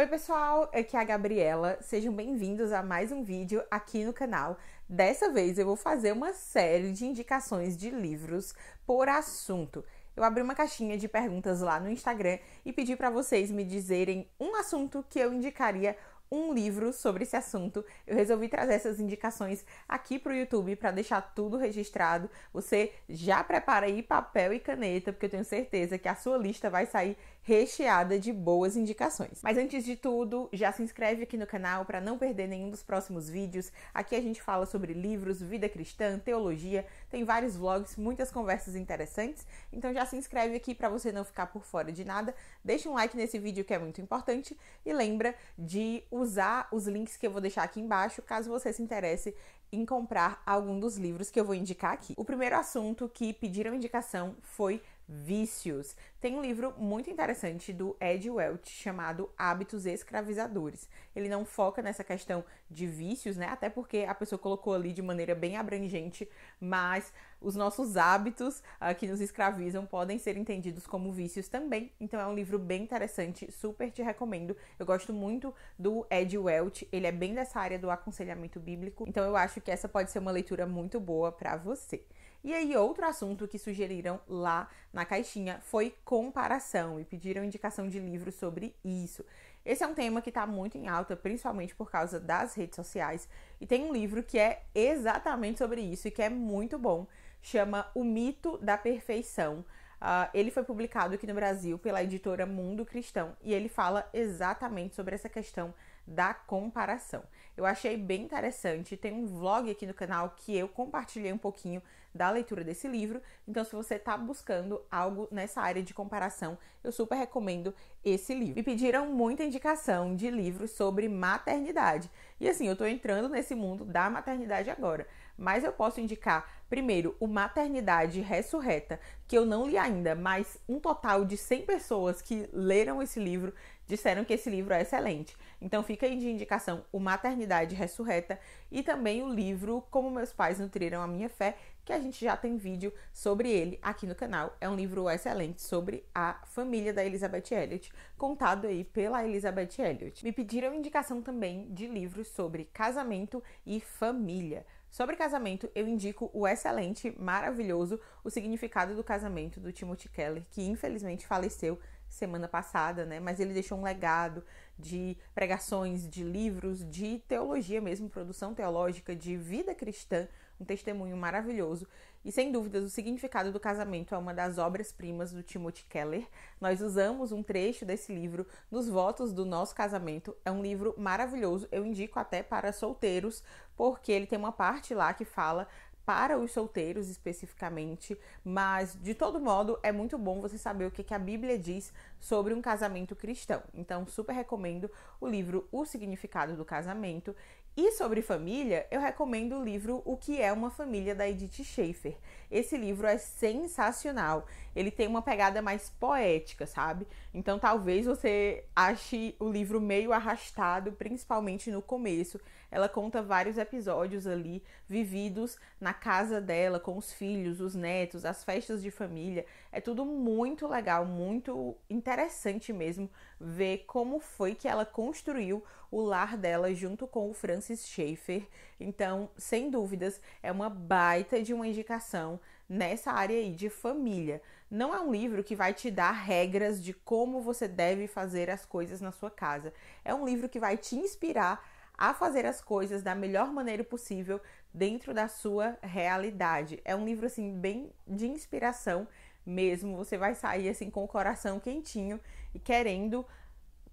Oi, pessoal, aqui é a Gabriela. Sejam bem-vindos a mais um vídeo aqui no canal. Dessa vez eu vou fazer uma série de indicações de livros por assunto. Eu abri uma caixinha de perguntas lá no Instagram e pedi para vocês me dizerem um assunto que eu indicaria um livro sobre esse assunto. Eu resolvi trazer essas indicações aqui para o YouTube para deixar tudo registrado. Você já prepara aí papel e caneta, porque eu tenho certeza que a sua lista vai sair recheada de boas indicações. Mas antes de tudo, já se inscreve aqui no canal para não perder nenhum dos próximos vídeos. Aqui a gente fala sobre livros, vida cristã, teologia, tem vários vlogs, muitas conversas interessantes. Então já se inscreve aqui para você não ficar por fora de nada. Deixa um like nesse vídeo que é muito importante e lembra de usar os links que eu vou deixar aqui embaixo, caso você se interesse em comprar algum dos livros que eu vou indicar aqui. O primeiro assunto que pediram indicação foi vícios. Tem um livro muito interessante do Ed Welch chamado Hábitos Escravizadores. Ele não foca nessa questão de vícios, né? Até porque a pessoa colocou ali de maneira bem abrangente, mas os nossos hábitos uh, que nos escravizam podem ser entendidos como vícios também. Então é um livro bem interessante, super te recomendo. Eu gosto muito do Ed Welch, ele é bem dessa área do aconselhamento bíblico. Então eu acho que essa pode ser uma leitura muito boa para você. E aí, outro assunto que sugeriram lá na caixinha foi comparação e pediram indicação de livro sobre isso. Esse é um tema que está muito em alta, principalmente por causa das redes sociais, e tem um livro que é exatamente sobre isso e que é muito bom. Chama O Mito da Perfeição. Uh, ele foi publicado aqui no Brasil pela editora Mundo Cristão e ele fala exatamente sobre essa questão da comparação. Eu achei bem interessante, tem um vlog aqui no canal que eu compartilhei um pouquinho da leitura desse livro. Então, se você está buscando algo nessa área de comparação, eu super recomendo esse livro. Me pediram muita indicação de livros sobre maternidade. E assim, eu estou entrando nesse mundo da maternidade agora. Mas eu posso indicar, primeiro, o Maternidade Ressurreta, que eu não li ainda, mas um total de 100 pessoas que leram esse livro disseram que esse livro é excelente. Então fica aí de indicação o Maternidade Ressurreta e também o livro Como Meus Pais Nutriram a Minha Fé, que a gente já tem vídeo sobre ele aqui no canal. É um livro excelente sobre a família da Elizabeth Elliot, contado aí pela Elizabeth Elliot. Me pediram indicação também de livros sobre casamento e família. Sobre casamento, eu indico o excelente, maravilhoso O Significado do Casamento do Timothy Keller, que infelizmente faleceu semana passada, né? Mas ele deixou um legado de pregações, de livros, de teologia mesmo, produção teológica, de vida cristã, um testemunho maravilhoso. E sem dúvidas, o significado do casamento é uma das obras-primas do Timothy Keller. Nós usamos um trecho desse livro nos votos do nosso casamento. É um livro maravilhoso, eu indico até para solteiros, porque ele tem uma parte lá que fala para os solteiros especificamente, mas de todo modo é muito bom você saber o que, que a Bíblia diz sobre um casamento cristão. Então, super recomendo o livro O Significado do Casamento e sobre família, eu recomendo o livro O que é uma família da Edith Schaefer. Esse livro é sensacional. Ele tem uma pegada mais poética, sabe? Então talvez você ache o livro meio arrastado, principalmente no começo, ela conta vários episódios ali vividos na casa dela, com os filhos, os netos, as festas de família. É tudo muito legal, muito interessante mesmo ver como foi que ela construiu o lar dela junto com o Francis Schaeffer. Então, sem dúvidas, é uma baita de uma indicação nessa área aí de família. Não é um livro que vai te dar regras de como você deve fazer as coisas na sua casa. É um livro que vai te inspirar a fazer as coisas da melhor maneira possível dentro da sua realidade. É um livro assim bem de inspiração mesmo. Você vai sair assim com o coração quentinho e querendo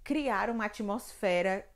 criar uma atmosfera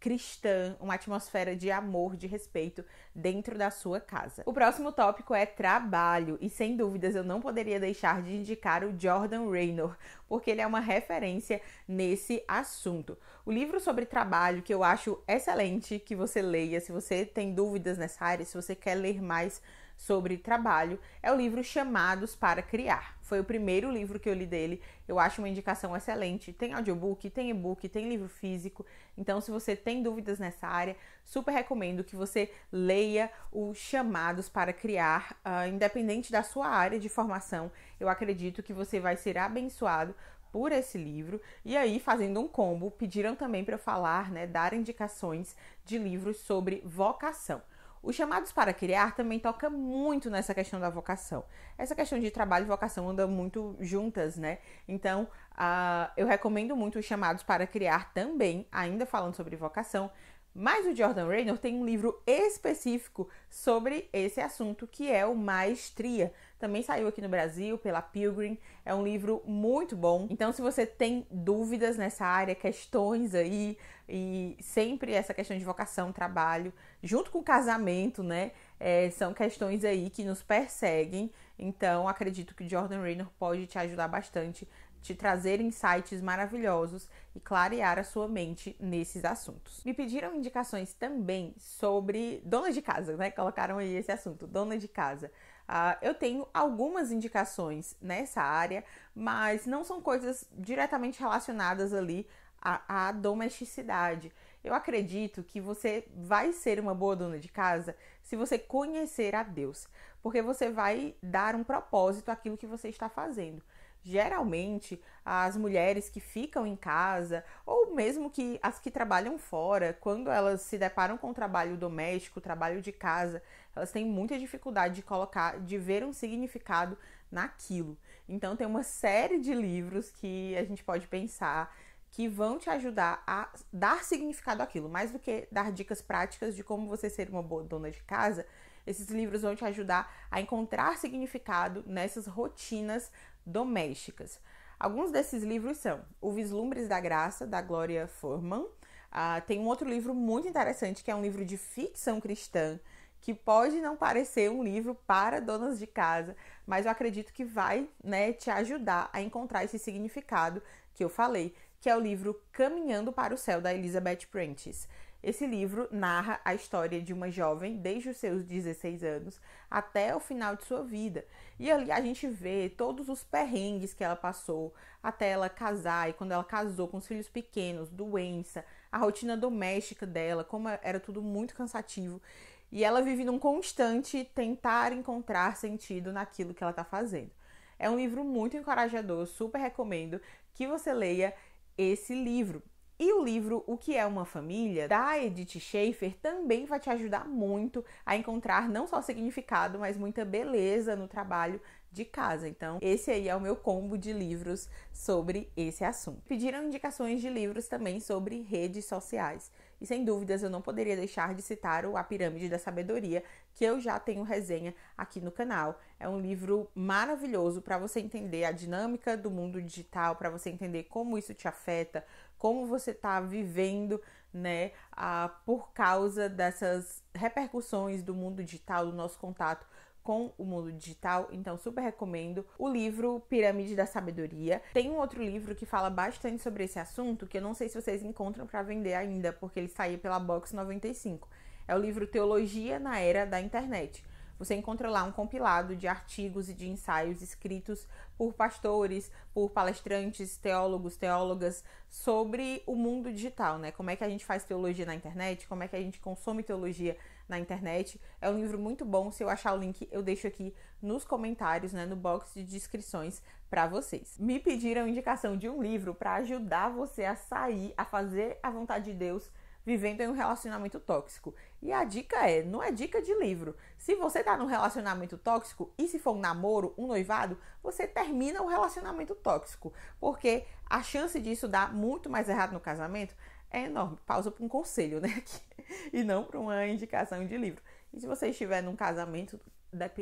cristã, uma atmosfera de amor, de respeito dentro da sua casa. O próximo tópico é trabalho, e sem dúvidas eu não poderia deixar de indicar o Jordan Raynor, porque ele é uma referência nesse assunto. O livro sobre trabalho que eu acho excelente que você leia, se você tem dúvidas nessa área, se você quer ler mais sobre trabalho, é o livro Chamados para Criar. Foi o primeiro livro que eu li dele, eu acho uma indicação excelente. Tem audiobook, tem e-book, tem livro físico. Então, se você tem dúvidas nessa área, super recomendo que você leia o Chamados para Criar, uh, independente da sua área de formação. Eu acredito que você vai ser abençoado por esse livro. E aí, fazendo um combo, pediram também para eu falar, né, dar indicações de livros sobre vocação. Os chamados para criar também toca muito nessa questão da vocação. Essa questão de trabalho e vocação andam muito juntas, né? Então, uh, eu recomendo muito os chamados para criar também, ainda falando sobre vocação. Mas o Jordan Raynor tem um livro específico sobre esse assunto que é o Maestria também saiu aqui no Brasil pela Pilgrim. É um livro muito bom. Então, se você tem dúvidas nessa área, questões aí, e sempre essa questão de vocação, trabalho, junto com casamento, né? É, são questões aí que nos perseguem. Então, acredito que Jordan Raynor pode te ajudar bastante, te trazer insights maravilhosos e clarear a sua mente nesses assuntos. Me pediram indicações também sobre dona de casa, né? Colocaram aí esse assunto, dona de casa. Uh, eu tenho algumas indicações nessa área, mas não são coisas diretamente relacionadas ali à, à domesticidade. Eu acredito que você vai ser uma boa dona de casa se você conhecer a Deus, porque você vai dar um propósito àquilo que você está fazendo. Geralmente, as mulheres que ficam em casa, ou mesmo que as que trabalham fora, quando elas se deparam com o trabalho doméstico, o trabalho de casa, elas têm muita dificuldade de colocar, de ver um significado naquilo. Então tem uma série de livros que a gente pode pensar que vão te ajudar a dar significado àquilo, mais do que dar dicas práticas de como você ser uma boa dona de casa. Esses livros vão te ajudar a encontrar significado nessas rotinas domésticas. Alguns desses livros são O Vislumbres da Graça, da Gloria Forman. Ah, tem um outro livro muito interessante, que é um livro de ficção cristã, que pode não parecer um livro para donas de casa, mas eu acredito que vai né, te ajudar a encontrar esse significado que eu falei, que é o livro Caminhando para o Céu, da Elizabeth Prentice. Esse livro narra a história de uma jovem desde os seus 16 anos até o final de sua vida. E ali a gente vê todos os perrengues que ela passou até ela casar e quando ela casou com os filhos pequenos, doença, a rotina doméstica dela, como era tudo muito cansativo. E ela vive num constante tentar encontrar sentido naquilo que ela está fazendo. É um livro muito encorajador, super recomendo que você leia esse livro. E o livro O que é uma família, da Edith Schaefer, também vai te ajudar muito a encontrar não só significado, mas muita beleza no trabalho de casa. Então, esse aí é o meu combo de livros sobre esse assunto. Pediram indicações de livros também sobre redes sociais. E sem dúvidas eu não poderia deixar de citar o A Pirâmide da Sabedoria, que eu já tenho resenha aqui no canal. É um livro maravilhoso para você entender a dinâmica do mundo digital, para você entender como isso te afeta, como você está vivendo, né, a, ah, por causa dessas repercussões do mundo digital, do nosso contato com o mundo digital, então super recomendo o livro Pirâmide da Sabedoria. Tem um outro livro que fala bastante sobre esse assunto, que eu não sei se vocês encontram para vender ainda, porque ele saiu pela Box 95. É o livro Teologia na Era da Internet. Você encontra lá um compilado de artigos e de ensaios escritos por pastores, por palestrantes, teólogos, teólogas sobre o mundo digital, né? Como é que a gente faz teologia na internet, como é que a gente consome teologia na internet. É um livro muito bom. Se eu achar o link, eu deixo aqui nos comentários, né, no box de descrições para vocês. Me pediram indicação de um livro para ajudar você a sair, a fazer a vontade de Deus vivendo em um relacionamento tóxico. E a dica é, não é dica de livro. Se você está num relacionamento tóxico e se for um namoro, um noivado, você termina o relacionamento tóxico, porque a chance disso dar muito mais errado no casamento é enorme. Pausa para um conselho, né? e não para uma indicação de livro. E se você estiver num casamento,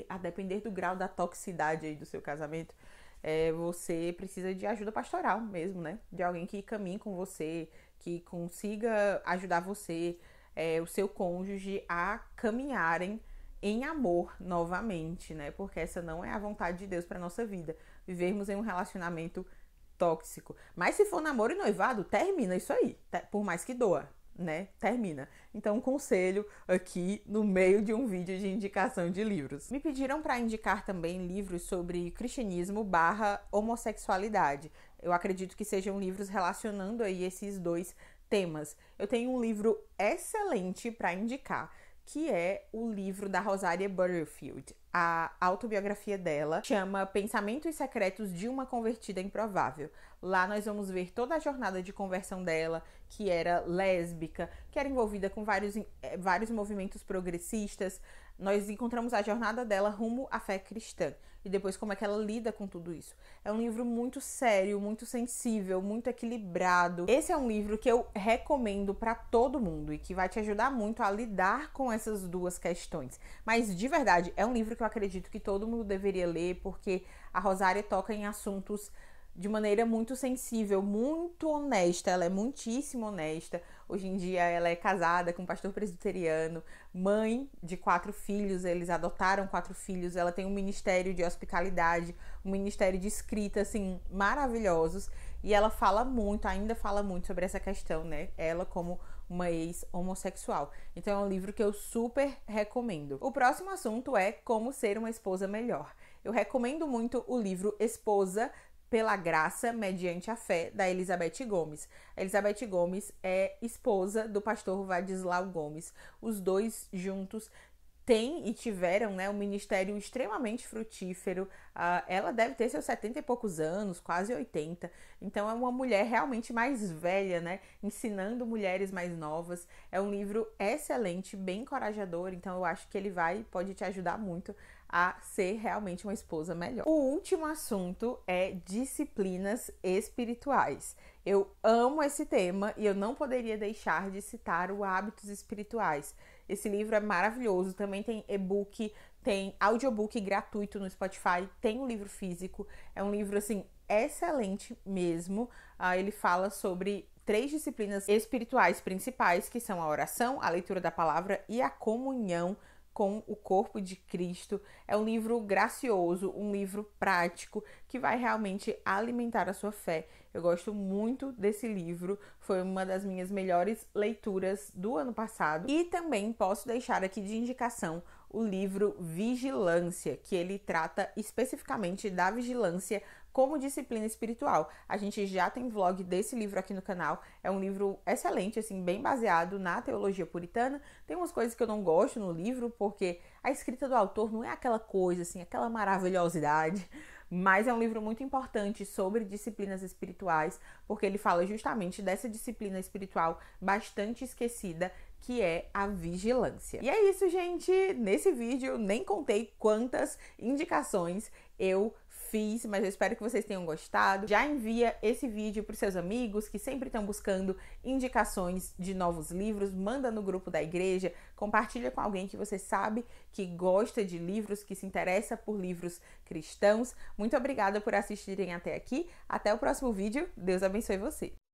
a depender do grau da toxicidade aí do seu casamento, é, você precisa de ajuda pastoral mesmo, né? De alguém que caminhe com você, que consiga ajudar você, é, o seu cônjuge a caminharem em amor novamente, né? Porque essa não é a vontade de Deus para nossa vida, vivermos em um relacionamento tóxico. Mas se for namoro e noivado, termina isso aí, por mais que doa, né? Termina. Então, um conselho aqui no meio de um vídeo de indicação de livros. Me pediram para indicar também livros sobre cristianismo/homossexualidade. Eu acredito que sejam livros relacionando aí esses dois temas. Eu tenho um livro excelente para indicar, que é o livro da Rosaria Butterfield. A autobiografia dela chama Pensamentos Secretos de uma Convertida Improvável. Lá nós vamos ver toda a jornada de conversão dela, que era lésbica, que era envolvida com vários, eh, vários movimentos progressistas. Nós encontramos a jornada dela rumo à fé cristã e depois como é que ela lida com tudo isso. É um livro muito sério, muito sensível, muito equilibrado. Esse é um livro que eu recomendo para todo mundo e que vai te ajudar muito a lidar com essas duas questões. Mas de verdade, é um livro que eu acredito que todo mundo deveria ler porque a Rosária toca em assuntos de maneira muito sensível, muito honesta. Ela é muitíssimo honesta. Hoje em dia ela é casada com um pastor presbiteriano, mãe de quatro filhos, eles adotaram quatro filhos. Ela tem um ministério de hospitalidade, um ministério de escrita, assim, maravilhosos. E ela fala muito, ainda fala muito sobre essa questão, né? Ela como uma ex-homossexual. Então é um livro que eu super recomendo. O próximo assunto é Como Ser uma Esposa Melhor. Eu recomendo muito o livro Esposa pela graça mediante a fé da Elizabeth Gomes. Elizabeth Gomes é esposa do pastor Vadislau Gomes. Os dois juntos têm e tiveram né, um ministério extremamente frutífero. Uh, ela deve ter seus 70 e poucos anos, quase 80. Então é uma mulher realmente mais velha, né? Ensinando mulheres mais novas. É um livro excelente, bem encorajador. Então eu acho que ele vai, pode te ajudar muito a ser realmente uma esposa melhor. O último assunto é disciplinas espirituais. Eu amo esse tema e eu não poderia deixar de citar o Hábitos Espirituais. Esse livro é maravilhoso, também tem e-book, tem audiobook gratuito no Spotify, tem um livro físico. É um livro assim excelente mesmo. Ah, ele fala sobre três disciplinas espirituais principais, que são a oração, a leitura da palavra e a comunhão com o corpo de Cristo. É um livro gracioso, um livro prático que vai realmente alimentar a sua fé. Eu gosto muito desse livro, foi uma das minhas melhores leituras do ano passado. E também posso deixar aqui de indicação o livro Vigilância, que ele trata especificamente da vigilância como disciplina espiritual. A gente já tem vlog desse livro aqui no canal. É um livro excelente, assim, bem baseado na teologia puritana. Tem umas coisas que eu não gosto no livro, porque a escrita do autor não é aquela coisa, assim, aquela maravilhosidade. Mas é um livro muito importante sobre disciplinas espirituais, porque ele fala justamente dessa disciplina espiritual bastante esquecida que é a vigilância. E é isso, gente. Nesse vídeo nem contei quantas indicações eu fiz, mas eu espero que vocês tenham gostado. Já envia esse vídeo para seus amigos que sempre estão buscando indicações de novos livros, manda no grupo da igreja, compartilha com alguém que você sabe que gosta de livros, que se interessa por livros cristãos. Muito obrigada por assistirem até aqui. Até o próximo vídeo. Deus abençoe você.